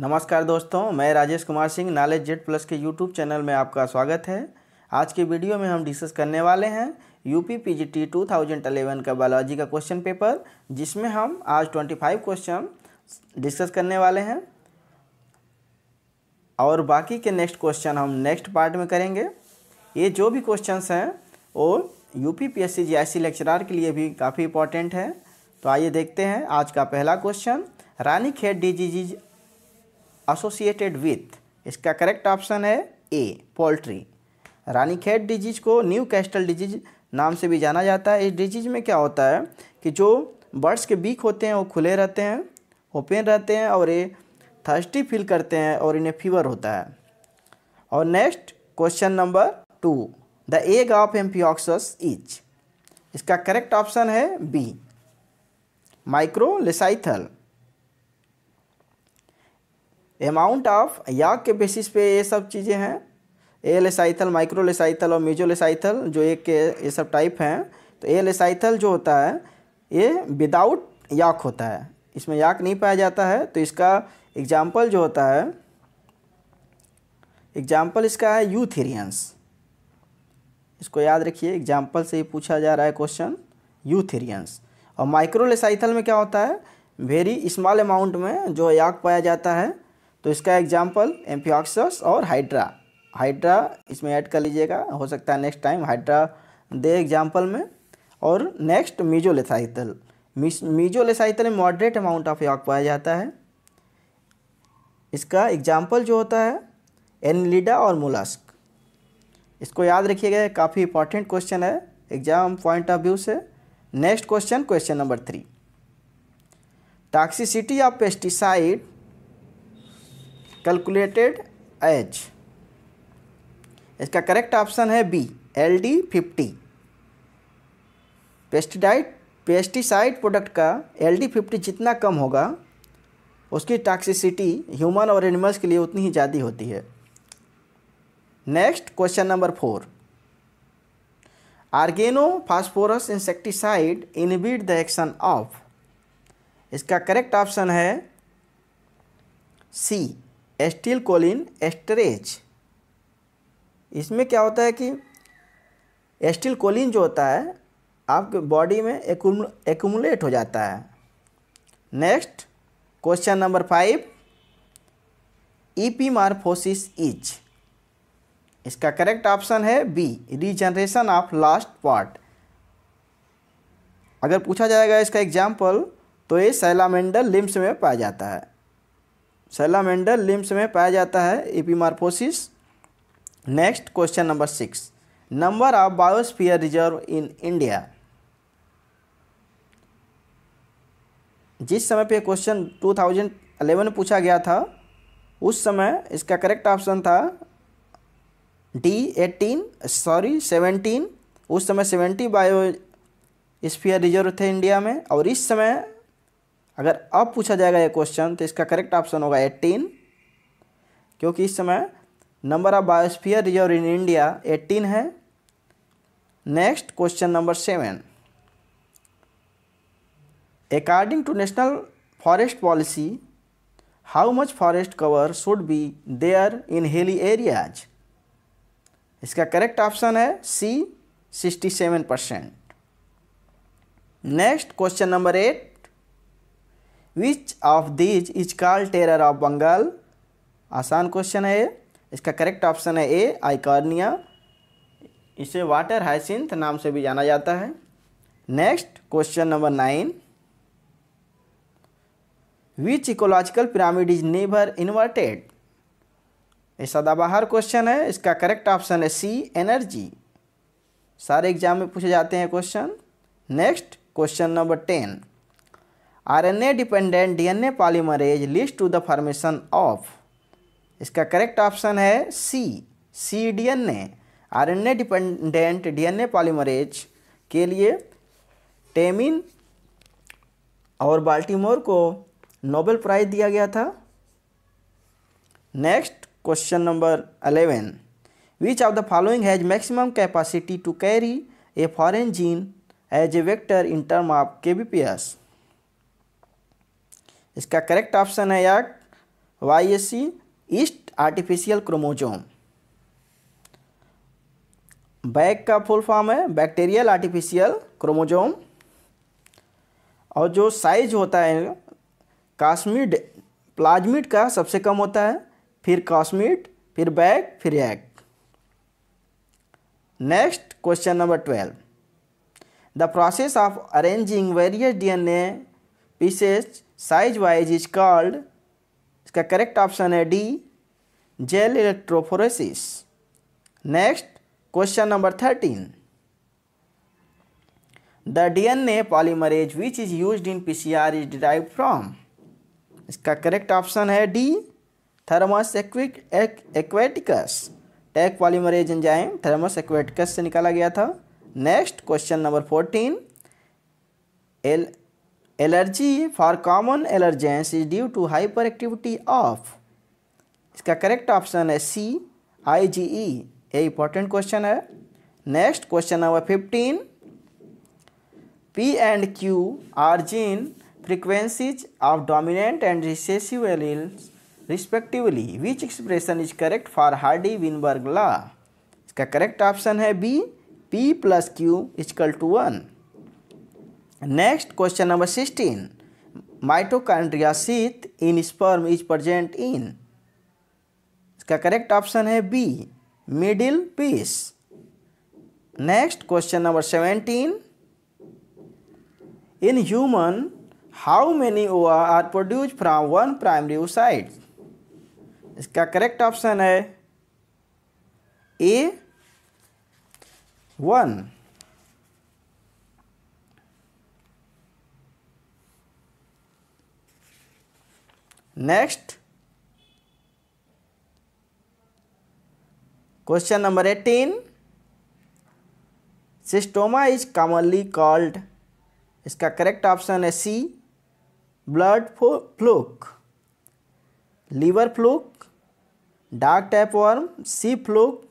नमस्कार दोस्तों मैं Rajesh Kumar Singh knowledge Z plus के यूट्यूब चैनल में आपका स्वागत है आज के वीडियो में हम डिस्कस करने वाले हैं U P P G T two thousand eleven का बायोलॉजी का क्वेश्चन पेपर जिसमें हम आज ट्वेंटी फाइव क्वेश्चन डिस्कस करने वाले हैं और बाकी के नेक्स्ट क्वेश्चन हम नेक्स्ट पार्ट में करेंगे ये जो भी क्वेश्चन हैं वो U P P S C G I C lecturer के लिए भी काफ़ी इंपॉर्टेंट है तो आइए देखते हैं आज का पहला question Ranikhet disease associated with इसका करेक्ट ऑप्शन है ए पोल्ट्री रानीखेत डिजीज को न्यू कैस्टल डिजीज नाम से भी जाना जाता है इस डिजीज में क्या होता है कि जो बर्ड्स के बीक होते हैं वो खुले रहते हैं ओपन रहते हैं और ये थर्स्टी फील करते हैं और इन्हें फीवर होता है और next question number two the egg of amphioxus is इसका करेक्ट ऑप्शन है B microlecithal amount of yolk के बेसिस पे ये सब चीज़ें हैं ए लेसाइथल माइक्रो लेसाइथल और म्यूजो लेसाइथल जो एक के ये सब टाइप हैं तो ए लेसाइथल जो होता है ये विदाउट याक होता है इसमें याक नहीं पाया जाता है तो इसका एग्जाम्पल जो होता है एग्जाम्पल इसका है यूथेरियंस इसको याद रखिए एग्जाम्पल से ही पूछा जा रहा है क्वेश्चन यूथेरियंस और माइक्रोलेसाइथल में क्या होता है वेरी स्मॉल अमाउंट में जो याक पाया जाता है तो इसका एग्जाम्पल एम्फियोक्सस और हाइड्रा हाइड्रा इसमें ऐड कर लीजिएगा हो सकता है नेक्स्ट टाइम हाइड्रा दे एग्जाम्पल में और नेक्स्ट मीजोलेसाइथल मीजोलेसाइथल में मॉडरेट अमाउंट ऑफ यॉक पाया जाता है इसका एग्जाम्पल जो होता है एनलिडा और मोलास्क इसको याद रखिएगा काफ़ी इंपॉर्टेंट क्वेश्चन है एग्जाम पॉइंट ऑफ व्यू से next question question number three toxicity of pesticide calculated as इसका करेक्ट ऑप्शन है B L D fifty pesticide pesticide product का एल डी फिफ्टी जितना कम होगा उसकी टॉक्सिसिटी ह्यूमन और एनिमल्स के लिए उतनी ही ज़्यादा होती है next question number four organo phosphorus insecticide inhibit the action of इसका करेक्ट ऑप्शन है सी एस्टिल कोलिन एस्टरेज इसमें क्या होता है कि एस्टिल कोलिन जो होता है आपके बॉडी में एकूमुलेट हो जाता है next question number five morphosis is इसका करेक्ट ऑप्शन है B regeneration of last part अगर पूछा जाएगा इसका एग्जाम्पल तो ये सैलामेंडल लिम्स में पाया जाता है सेलामेंडर लिम्स में पाया जाता है epimorphosis next question number six number of biosphere reserve in India जिस समय पे क्वेश्चन 2011 में पूछा गया था उस समय इसका करेक्ट ऑप्शन था डी एटीन सॉरी सेवेंटीन उस समय सेवेंटी बायो स्फीयर रिजर्व थे इंडिया में और इस समय अगर अब पूछा जाएगा ये क्वेश्चन तो इसका करेक्ट ऑप्शन होगा एट्टीन क्योंकि इस समय number of biosphere reserve in India eighteen है next question number seven according to national forest policy how much forest cover should be there in hilly areas इसका करेक्ट ऑप्शन है C sixty seven percent next question number eight which of these is called terror of Bengal आसान question है इसका correct option है A eichhornia इसे water hyacinth नाम से भी जाना जाता है next question number nine which ecological pyramid is never inverted ये सदाबहार क्वेश्चन है इसका करेक्ट ऑप्शन है सी एनर्जी सारे एग्जाम में पूछे जाते हैं question next question number ten RNA dependent DNA polymerase leads to the formation of इसका करेक्ट ऑप्शन है C C DNA RNA dependent DNA polymerase के लिए टेमिन और बाल्टीमोर को नोबेल प्राइज़ दिया गया था next question number eleven which of the following has maximum capacity to carry a foreign gene as a vector in term of K B P S इसका correct option है यार Y S C yeast artificial chromosome BAC का full form है bacterial artificial chromosome और जो size होता है कास्मिड plasmid का सबसे कम होता है फिर कॉस्मिड फिर बैक फिर एग next question number twelve the of arranging various arranging N A pieces size wise is called इसका करेक्ट ऑप्शन है D gel electrophoresis next question number thirteen the DNA polymerase which is use in PCR is derive from इसका correct option है D Thermus एक्विक aquaticus taq polymerase enzyme Thermus aquaticus से निकाला गया था next question number fourteen L allergy for common allergens is due to hyper activity of इसका correct option है C I G E ये important question है next question number fifteen P and Q are gene frequencies of dominant and recessive alleles respectively which expression is correct for Hardy Weinberg law इसका correct option है B P plus Q is equal to one next question number sixteen mitochondria sheath in sperm is present in इसका correct option है B middle piece next question number seventeen in human how many ova are produce from one primary oocyte इसका correct option है A one next question number eighteen schistosoma is commonly called इसका correct option है C blood fluke liver fluke dark tape worm C fluke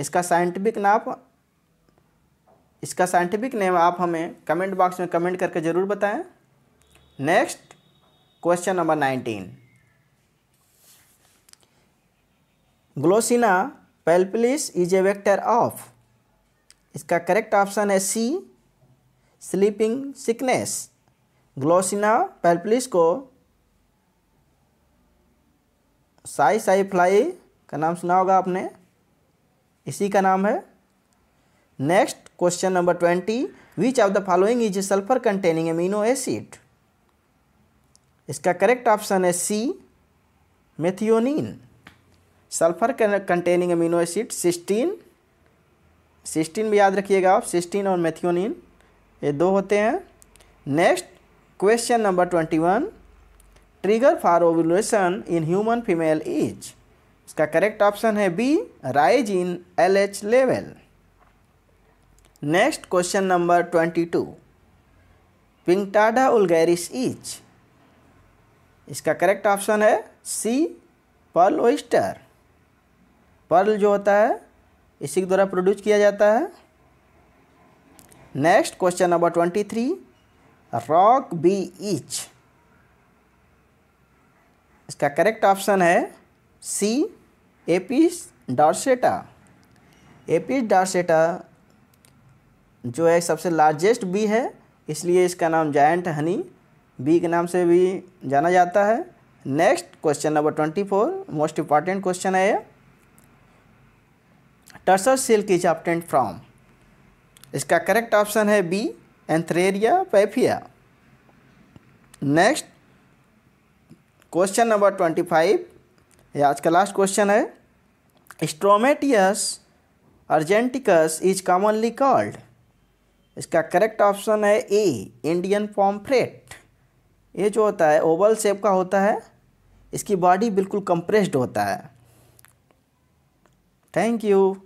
इसका scientific नाम इसका scientific name आप हमें comment box में कमेंट करके ज़रूर बताएं next question number nineteen glossina palpalis is a vector of इसका करेक्ट ऑप्शन है C sleeping sickness glossina palpalis को साई साई फ्लाई का नाम सुना होगा आपने इसी का नाम है next question number twenty which of the following is a sulphur containing amino acid इसका करेक्ट ऑप्शन है C methionine sulphur containing amino acid cysteine cysteine भी याद रखिएगा आप सिस्टीन और मेथियोनिन ये दो होते हैं next question number twenty one trigger for ovulation in human female is इसका करेक्ट ऑप्शन है B rise in L H level next question number twenty two pinctada vulgaris is इसका करेक्ट ऑप्शन है C Perl oyster Perl जो होता है इसी के द्वारा प्रोड्यूस किया जाता है next question number twenty three rock bee each इसका करेक्ट ऑप्शन है सी एपिस डॉर्सेटा एपिस डॉर्सेटा जो है सबसे लार्जेस्ट बी है इसलिए इसका नाम जायंट हनी बी के नाम से भी जाना जाता है next question number twenty four most important question है ये tussar silk is obtained from इसका करेक्ट ऑप्शन है B antheraea paphia next question number twenty five ये आज का लास्ट क्वेश्चन है stromateus argenteus is commonly called इसका करेक्ट ऑप्शन है ए इंडियन पॉम्फ्रेट ये जो होता है ओवल शेप का होता है इसकी बॉडी बिल्कुल कंप्रेस्ड होता है थैंक यू